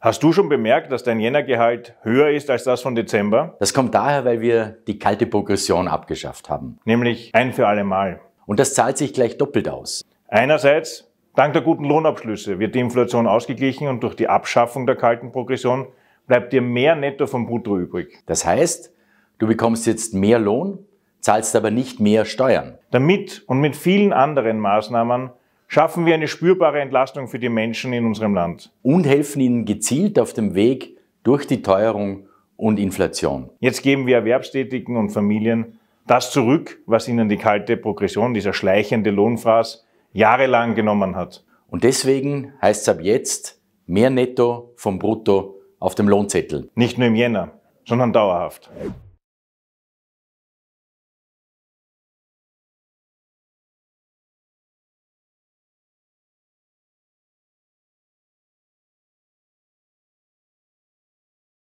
Hast du schon bemerkt, dass dein Jännergehalt höher ist als das von Dezember? Das kommt daher, weil wir die kalte Progression abgeschafft haben. Nämlich ein für alle Mal. Und das zahlt sich gleich doppelt aus. Einerseits, dank der guten Lohnabschlüsse wird die Inflation ausgeglichen und durch die Abschaffung der kalten Progression bleibt dir mehr netto vom Brutto übrig. Das heißt, du bekommst jetzt mehr Lohn, zahlst aber nicht mehr Steuern. Damit und mit vielen anderen Maßnahmen schaffen wir eine spürbare Entlastung für die Menschen in unserem Land. Und helfen ihnen gezielt auf dem Weg durch die Teuerung und Inflation. Jetzt geben wir Erwerbstätigen und Familien das zurück, was ihnen die kalte Progression, dieser schleichende Lohnfraß, jahrelang genommen hat. Und deswegen heißt es ab jetzt mehr Netto vom Brutto auf dem Lohnzettel. Nicht nur im Jänner, sondern dauerhaft.